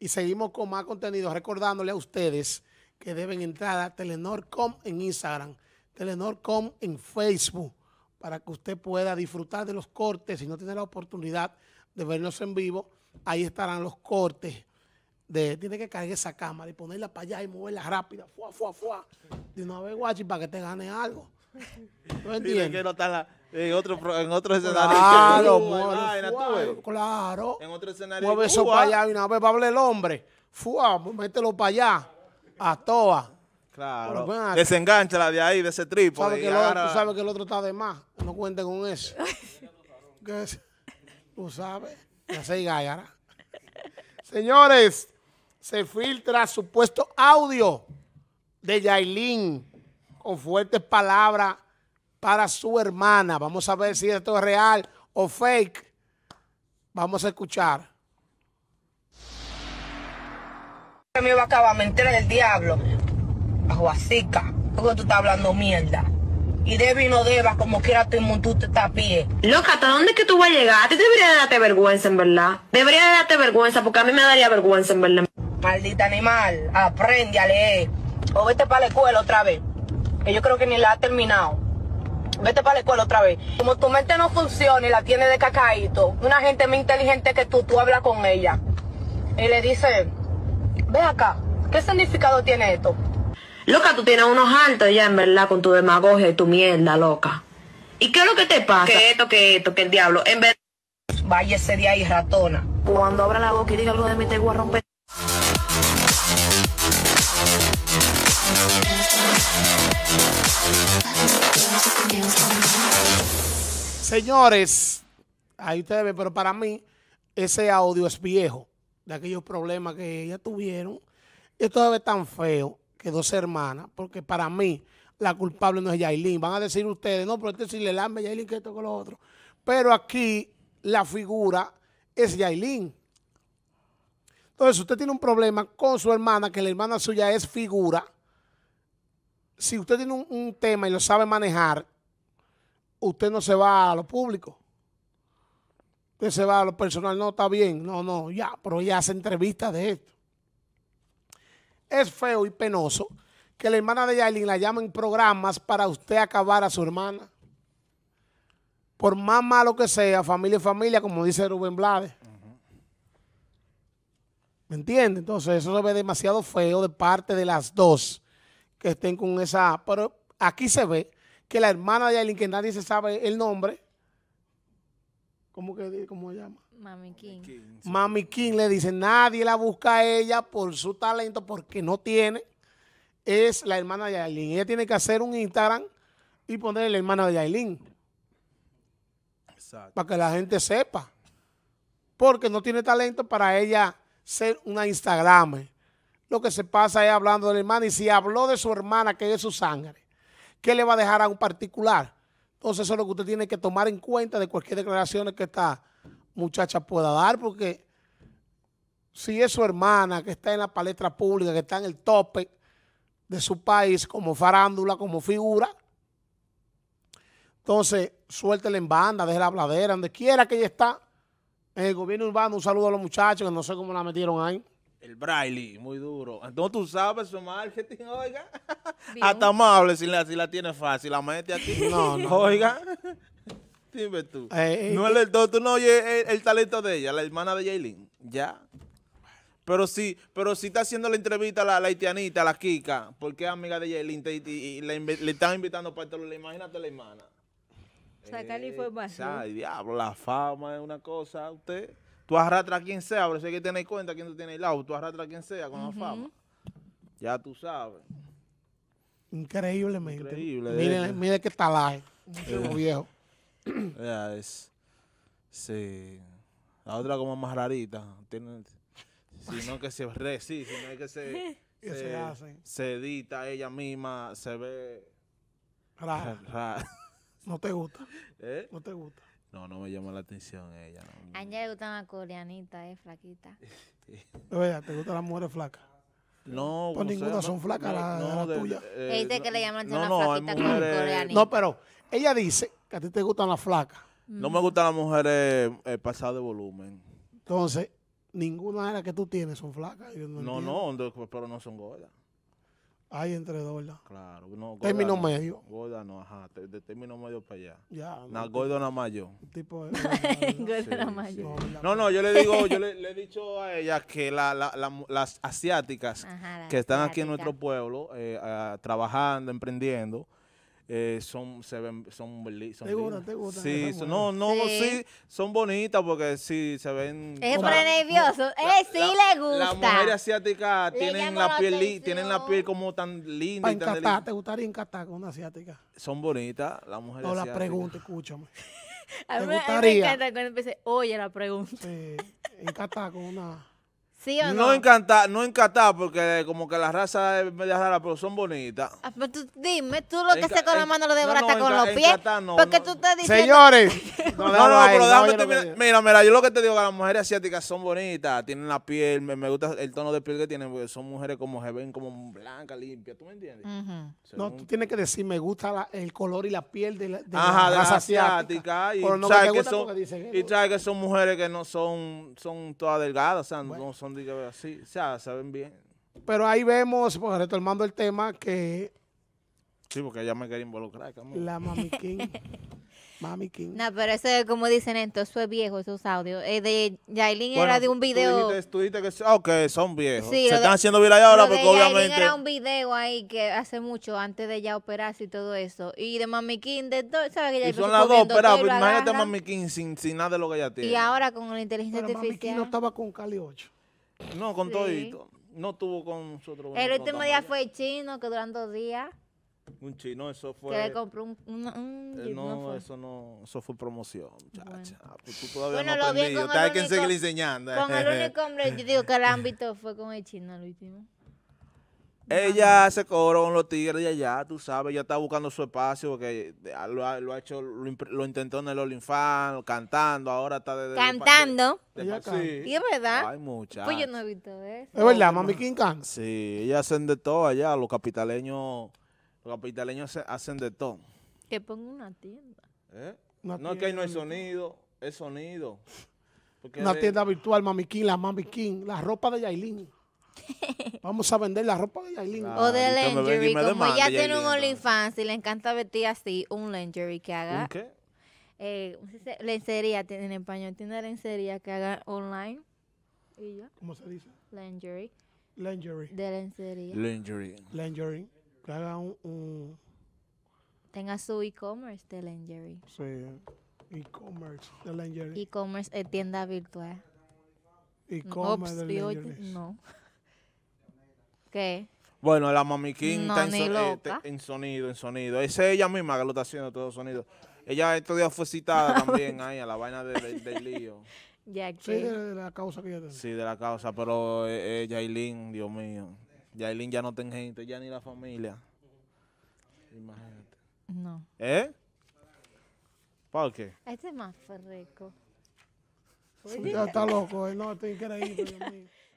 y seguimos con más contenido recordándole a ustedes que deben entrar a Telenor.com en Instagram, Telenor.com en Facebook, para que usted pueda disfrutar de los cortes. Si no tiene la oportunidad de vernos en vivo, ahí estarán los cortes. De, tiene que cargar esa cámara y ponerla para allá y moverla rápida, fuá, fuá, fuá, de una vez, guachi, para que te gane algo. ¿No en otro, escenario. Claro, claro. En otro escenario. Mueve eso para allá y nada para el hombre. Fua, mételo para allá. A toa. Claro. Desenganchala de ahí, de ese tripo. Tú sabes que el otro está de más. No cuente con eso. ¿Qué es? Tú sabes. Ya se Señores, se filtra supuesto audio de Yailin con fuertes palabras para su hermana. Vamos a ver si esto es real o fake. Vamos a escuchar. Me va a acabar, me el del diablo. Aguacica, porque tú estás hablando mierda. Y debe y no deba, como quiera tu tú te pie Loca, ¿hasta dónde es que tú vas a llegar? A ti debería darte vergüenza, en verdad. Debería de darte vergüenza, porque a mí me daría vergüenza, en verdad. Maldita animal, aprende a leer. O vete para la escuela otra vez. Que yo creo que ni la ha terminado vete para la escuela otra vez. Como tu mente no funciona y la tiene de cacaíto, una gente muy inteligente que tú, tú hablas con ella y le dice, ve acá, ¿qué significado tiene esto? Loca, tú tienes unos altos ya, en verdad, con tu demagogia y tu mierda, loca. ¿Y qué es lo que te pasa? Que esto, que esto, que el diablo. En verdad... Váyese de ahí, ratona. Cuando abra la boca y diga algo de mi te voy a romper. Señores, ahí ustedes ven, pero para mí ese audio es viejo, de aquellos problemas que ellas tuvieron. Y esto debe tan feo que dos hermanas, porque para mí la culpable no es Yailin. Van a decir ustedes, no, pero este sí le a Yailin que esto con lo otro. Pero aquí la figura es Yailin. Entonces, usted tiene un problema con su hermana, que la hermana suya es figura si usted tiene un, tema y lo sabe manejar, usted no se va a lo público. Usted se va a lo personal, no está bien, no, no, ya, pero ella hace entrevistas de esto. Es feo y penoso que la hermana de Yailin la llame en programas para usted acabar a su hermana. Por más malo que sea, familia y familia, como dice Rubén Blades. ¿Me entiende? Entonces, eso se ve demasiado feo de parte de las dos que estén con esa... Pero aquí se ve que la hermana de Aileen, que nadie se sabe el nombre, ¿cómo que se llama? Mami King. Mami King le dice, nadie la busca a ella por su talento, porque no tiene. Es la hermana de Aileen. Ella tiene que hacer un Instagram y poner la hermana de Aileen. Exacto. Para que la gente sepa. Porque no tiene talento para ella ser una Instagramer. Lo que se pasa es hablando de la hermana. Y si habló de su hermana, que es su sangre, ¿qué le va a dejar a un particular? Entonces eso es lo que usted tiene que tomar en cuenta de cualquier declaración que esta muchacha pueda dar, porque si es su hermana que está en la palestra pública, que está en el tope de su país como farándula, como figura, entonces suéltela en banda, deje la bladera, donde quiera que ella está, en el gobierno urbano, un saludo a los muchachos, que no sé cómo la metieron ahí. El Braille, muy duro. Entonces tú sabes su marketing, oiga. Hasta amable si la, tiene fácil. La mete aquí. No, no. Oiga. Dime tú. Eh, eh, no, eh. el, tú no oyes el, talento de ella, la hermana de Jaylin. Ya. Pero sí, pero si está haciendo la entrevista a la, haitianita, haitianita, la Kika, porque es amiga de Jaylin y, le, están invitando para todo. Imagínate la hermana. eh, Ay, diablo, la fama es una cosa, usted. Tú arrastras a quien sea, pero eso hay que tener cuenta quién tú tienes el lado. Tú arrastras quien sea con la fama. Ya tú sabes. Increíblemente. Increíble. Miren, miren qué talaje. Un eh. viejo. es, sí. La otra como más rarita. Tiene, sino que se re, que se, edita ella misma, se ve rara. No te gusta. ¿Eh? No te gusta. No, no me llama la atención ella. No. A ella le gustan las coreanitas, es eh, flaquita. Oye, este. ¿te gustan las mujeres flacas? No, pues ninguna son flacas las tuyas. Eh, que le llaman no, flaquita coreanita. No, pero ella dice que a ti te gustan las flacas. No me gustan las mujeres eh, pasadas de volumen. Entonces, ninguna de las que tú tienes son flacas. no, no, no, pero no son gordas. Hay entre ¿verdad? Claro. No, término medio. Gorda no, ajá. De, término medio para allá. Ya. No, Gorda Tipo de, no, yo. No, no, yo le digo, yo le, he dicho a ella que la, la, las asiáticas que están aquí en nuestro pueblo eh, ah, trabajando, emprendiendo, eh, son, se ven, son, son Sí, son, no, no, sí. son bonitas porque sí, se ven... Es o nervioso, eh, sí la, le gusta. Las mujeres asiáticas tienen la, piel, tienen la piel como tan linda. Para encatar, tan ¿te gustaría encantar con una asiática? Son bonitas las mujeres no, asiáticas. No, la pregunta, escúchame. A mí, me encanta cuando empecé, oye la pregunta. Sí, encantar con una... ¿Sí no? No encantar, no encantar, porque como que la raza es media rara, pero son bonitas. Ah, pero pues dime, tú lo que se con la mano lo debratas no, con los pies. porque tú estás diciendo... Señores. no, no, pero Mira, mira, yo lo que te digo que las mujeres asiáticas son bonitas, tienen la piel, me, gusta el tono de piel que tienen, porque son mujeres como se ven como blancas, limpias, ¿tú me entiendes? No, tú tienes que decir, me gusta la, el color y la piel de las asiáticas Ajá, asiática. Y, sabes que son, y eh, sabes que son mujeres que no son, son todas delgadas, o sea, no son son así, o saben bien. Pero ahí vemos, pues, retomando el tema, que... Sí, porque ella me quería involucrar. La Mami King. Mami King. No, pero ese como dicen entonces, fue viejo, esos audios. Eh, de Yailin era de un video. Tú que ah, son viejos. Se están haciendo haciendo viral ahora porque obviamente. era un video ahí que hace mucho, antes de ya operarse y todo eso. Y de Mami King, de todo, ¿sabes que ella son las dos, pero imagínate Mami King sin, sin, nada de lo que ella tiene. Y ahora con la inteligencia pero artificial. Mami King no estaba con Cali 8. No, con todito. No tuvo con nosotros. El último día fue el chino, que duran dos días. Un chino, eso fue. Que le compró un. Eh, no, eso no. Eso fue promoción, muchacha. Pues tú todavía no has aprendido. Hay que seguir enseñando. Con el eh. único hombre, yo digo que el ámbito fue con el chino el último. Ella se coro con los tigres de allá, tú sabes, ya está buscando su espacio porque lo ha, hecho, lo, intentó en el Olinfan, cantando, ahora está desde... cantando. Y es verdad. Pues yo no he visto eso. Es verdad, mami King Khan. Sí, ella hacen de todo allá, los capitaleños, los capitaleños hacen de todo. Que ponga una tienda. ¿Eh? no es que ahí no hay sonido, es sonido. una tienda virtual, mami King, la mami King, la ropa de Yailini. Vamos a vender la ropa de Yailin. o de lingerie, como ya ella tiene un OnlyFans y le encanta vestir así, un lingerie que haga. ¿Un qué? Eh, lencería, en español tiene lencería que haga online. ¿Y ya? ¿Cómo se dice? Lingerie. Lingerie. De lencería. Lingerie. Lingerie. Que haga un... Tenga su e-commerce de lingerie. Sí, e-commerce de lingerie. E-commerce eh, tienda virtual. E-commerce de lingerie. No. ¿Qué? Bueno, la mamiquín eh, está en, sonido, en sonido. Esa es ella misma que lo está haciendo todo sonido. Ella estos días fue citada también ahí a la vaina de, del lío. sí, de, la causa que ella tiene. Sí, de la causa, pero eh, eh, Dios mío. Yailin ya no tiene gente, ya ni la familia. Imagínate. No. ¿Eh? ¿Por qué? Este es más rico. está loco, no está increíble, Dios mío.